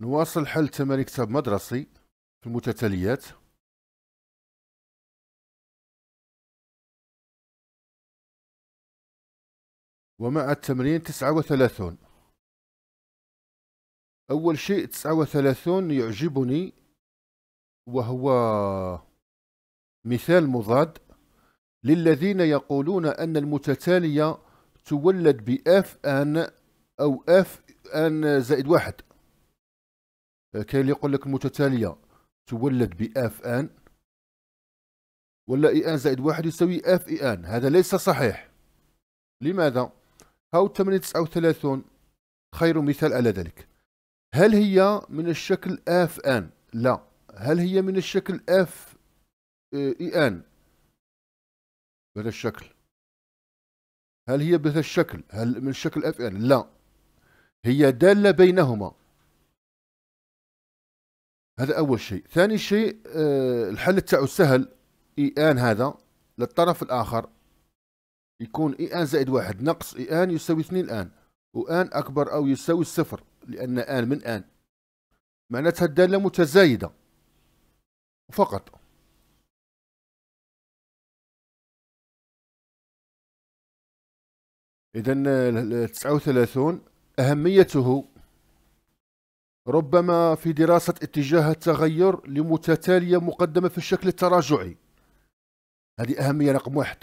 نواصل حل تمارين كتاب مدرسي في المتتاليات ومع التمرين تسعة وثلاثون أول شيء تسعة وثلاثون يعجبني وهو مثال مضاد للذين يقولون أن المتتالية تولد بأف أن أو أف أن زائد واحد كاين اللي يقول لك المتتاليه تولد باف ان ولا اي e ان زائد واحد يساوي اف اي ان هذا ليس صحيح لماذا هاو 839 خير مثال على ذلك هل هي من الشكل اف ان لا هل هي من الشكل اف اي ان بهذا الشكل هل هي بهذا الشكل هل من الشكل اف ان e لا هي داله بينهما هذا اول شيء ثاني شيء آه، الحل تاعو سهل ان هذا للطرف الاخر يكون ان زائد واحد نقص ان يساوي اثنين ان وان اكبر او يساوي الصفر لان ان من ان معناتها الداله متزايده فقط اذا آه، 39 اهميته ربما في دراسة اتجاه التغير لمتتالية مقدمة في الشكل التراجعي هذه أهمية رقم واحد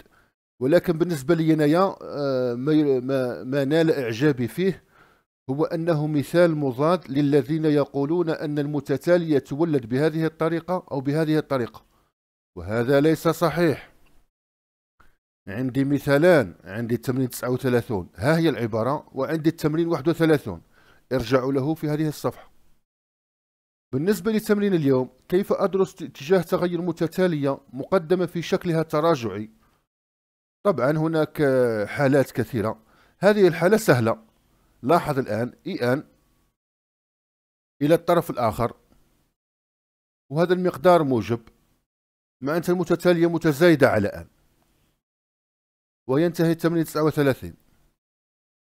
ولكن بالنسبة لي أنايا آه، ما, ما نال إعجابي فيه هو أنه مثال مضاد للذين يقولون أن المتتالية تولد بهذه الطريقة أو بهذه الطريقة وهذا ليس صحيح عندي مثالان عندي التمرين 39 ها هي العبارة وعندي التمرين 31 ارجعوا له في هذه الصفحة بالنسبة لتمرين اليوم كيف أدرس اتجاه تغير متتالية مقدمة في شكلها التراجعي طبعا هناك حالات كثيرة هذه الحالة سهلة لاحظ الآن إي أن إلى الطرف الآخر وهذا المقدار موجب مع أن المتتالية متزايدة على أن وينتهي التمرين 39